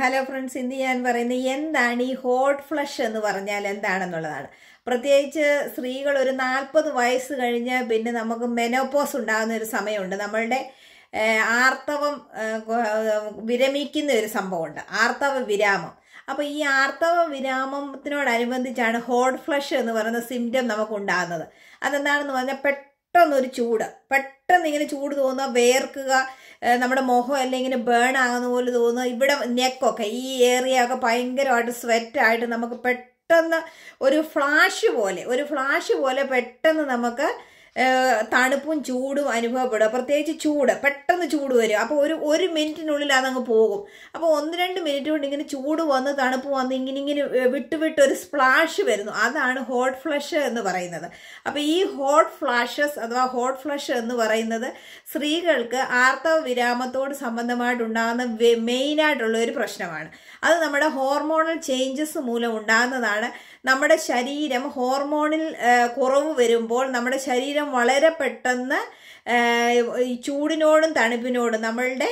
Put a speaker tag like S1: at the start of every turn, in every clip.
S1: hello friends ഇന്ന് ഞാൻ പറയുന്നത് എന്താണ് ഈ ഹോട്ട് ഫ്ലഷ് എന്ന് പറഞ്ഞാൽ എന്താണെന്നുള്ളതാണ് പ്രത്യേകിച്ച് സ്ത്രീകൾ ഒരു നാൽപ്പത് വയസ്സ് കഴിഞ്ഞ് പിന്നെ നമുക്ക് മെനോപോസ് ഉണ്ടാകുന്ന ഒരു സമയമുണ്ട് നമ്മളുടെ ആർത്തവം വിരമിക്കുന്ന ഒരു സംഭവമുണ്ട് ആർത്തവ വിരാമം അപ്പോൾ ഈ ആർത്തവ വിരാമത്തിനോടനുബന്ധിച്ചാണ് ഹോട്ട് ഫ്ലഷ് എന്ന് പറയുന്ന സിംറ്റം നമുക്ക് ഉണ്ടാകുന്നത് അതെന്താണെന്ന് പറഞ്ഞാൽ പെട്ടെന്നൊരു ചൂട് പെട്ടെന്ന് ഇങ്ങനെ ചൂട് തോന്നുക വേർക്കുക നമ്മുടെ മുഖം എല്ലാം ഇങ്ങനെ ബേൺ ആകുന്ന പോലെ തോന്നുക ഇവിടെ നെക്കൊക്കെ ഈ ഏരിയ ഒക്കെ ഭയങ്കരമായിട്ട് സ്വെറ്റായിട്ട് നമുക്ക് പെട്ടെന്ന് ഒരു ഫ്ലാഷ് പോലെ ഒരു ഫ്ലാഷ് പോലെ പെട്ടെന്ന് നമുക്ക് തണുപ്പും ചൂടും അനുഭവപ്പെടുക പ്രത്യേകിച്ച് ചൂട് പെട്ടെന്ന് ചൂട് വരും അപ്പോൾ ഒരു ഒരു മിനിറ്റിനുള്ളിൽ അതങ്ങ് പോകും അപ്പോൾ ഒന്ന് രണ്ട് മിനിറ്റ് കൊണ്ട് ഇങ്ങനെ ചൂട് വന്ന് തണുപ്പ് വന്ന് ഇങ്ങനെ ഇങ്ങനെ വിട്ടുവിട്ട് ഒരു സ്പ്ലാഷ് വരുന്നു അതാണ് ഹോട്ട് ഫ്ലഷ് എന്ന് പറയുന്നത് അപ്പോൾ ഈ ഹോട്ട് ഫ്ലാഷസ് അഥവാ ഹോട്ട് ഫ്ലഷ് എന്ന് പറയുന്നത് സ്ത്രീകൾക്ക് ആർത്തവ വിരാമത്തോട് സംബന്ധമായിട്ടുണ്ടാകുന്ന മെയിനായിട്ടുള്ള ഒരു പ്രശ്നമാണ് അത് നമ്മുടെ ഹോർമോണൽ ചേഞ്ചസ് മൂലം ഉണ്ടാകുന്നതാണ് നമ്മുടെ ശരീരം ഹോർമോണിൽ കുറവ് വരുമ്പോൾ നമ്മുടെ ശരീരം വളരെ പെട്ടെന്ന് ചൂടിനോടും തണുപ്പിനോടും നമ്മളുടെ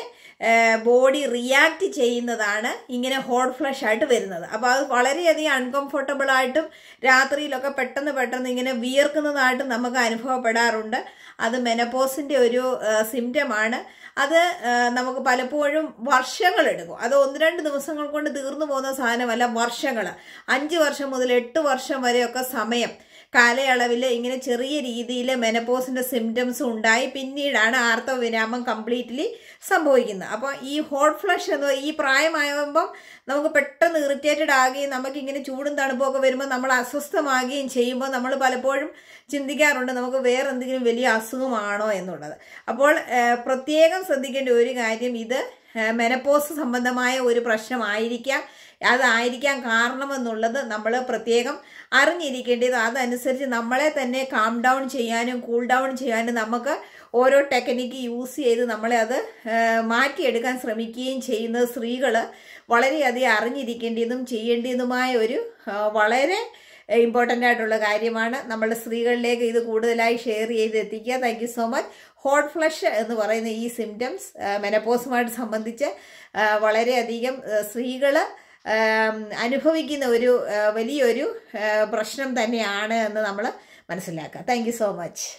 S1: ബോഡി റിയാക്ട് ചെയ്യുന്നതാണ് ഇങ്ങനെ ഹോട്ട് ഫ്ലഷ് ആയിട്ട് വരുന്നത് അപ്പോൾ അത് വളരെയധികം അൺകംഫർട്ടബിൾ ആയിട്ടും രാത്രിയിലൊക്കെ പെട്ടെന്ന് പെട്ടെന്ന് ഇങ്ങനെ വിയർക്കുന്നതായിട്ടും നമുക്ക് അനുഭവപ്പെടാറുണ്ട് അത് മെനപ്പോസിൻ്റെ ഒരു സിംറ്റമാണ് അത് നമുക്ക് പലപ്പോഴും വർഷങ്ങൾ എടുക്കും അത് ഒന്ന് രണ്ട് ദിവസങ്ങൾ കൊണ്ട് തീർന്നു പോകുന്ന സാധനമല്ല വർഷങ്ങൾ അഞ്ച് വർഷം മുതൽ എട്ട് വർഷം വരെയൊക്കെ സമയം കാലയളവിൽ ഇങ്ങനെ ചെറിയ രീതിയിൽ മെനപ്പോസിൻ്റെ സിംറ്റംസ് ഉണ്ടായി പിന്നീടാണ് ആർത്തവ വിരാമം കംപ്ലീറ്റ്ലി സംഭവിക്കുന്നത് അപ്പോൾ ഈ ഹോട്ട് ഫ്ലഷ് എന്ന് ഈ പ്രായമാകുമ്പം നമുക്ക് പെട്ടെന്ന് ഇറിറ്റേറ്റഡ് ആകുകയും നമുക്കിങ്ങനെ ചൂടും തണുപ്പൊക്കെ വരുമ്പോൾ നമ്മൾ അസ്വസ്ഥമാകുകയും ചെയ്യുമ്പോൾ നമ്മൾ പലപ്പോഴും ചിന്തിക്കാറുണ്ട് നമുക്ക് വേറെ എന്തെങ്കിലും വലിയ അസുഖമാണോ എന്നുള്ളത് അപ്പോൾ പ്രത്യേകം ശ്രദ്ധിക്കേണ്ട ഒരു കാര്യം ഇത് മെനപ്പോസ് സംബന്ധമായ ഒരു പ്രശ്നമായിരിക്കാം അതായിരിക്കാം കാരണമെന്നുള്ളത് നമ്മൾ പ്രത്യേകം അറിഞ്ഞിരിക്കേണ്ടത് അതനുസരിച്ച് നമ്മളെ തന്നെ കാം ഡൗൺ ചെയ്യാനും കൂൾ ഡൗൺ ചെയ്യാനും നമുക്ക് ഓരോ ടെക്നിക്ക് യൂസ് ചെയ്ത് നമ്മളെ അത് മാറ്റിയെടുക്കാൻ ശ്രമിക്കുകയും ചെയ്യുന്ന സ്ത്രീകൾ വളരെയധികം അറിഞ്ഞിരിക്കേണ്ടതും ചെയ്യേണ്ടതുമായ ഒരു വളരെ ഇമ്പോർട്ടൻ്റ് ആയിട്ടുള്ള കാര്യമാണ് നമ്മൾ സ്ത്രീകളിലേക്ക് ഇത് കൂടുതലായി ഷെയർ ചെയ്ത് എത്തിക്കുക thank so much hot flush എന്ന് പറയുന്ന ഈ സിംറ്റംസ് മെനപ്പോസുമായിട്ട് സംബന്ധിച്ച് വളരെയധികം സ്ത്രീകൾ അനുഭവിക്കുന്ന ഒരു വലിയൊരു പ്രശ്നം തന്നെയാണ് എന്ന് നമ്മൾ മനസ്സിലാക്കുക താങ്ക് സോ മച്ച്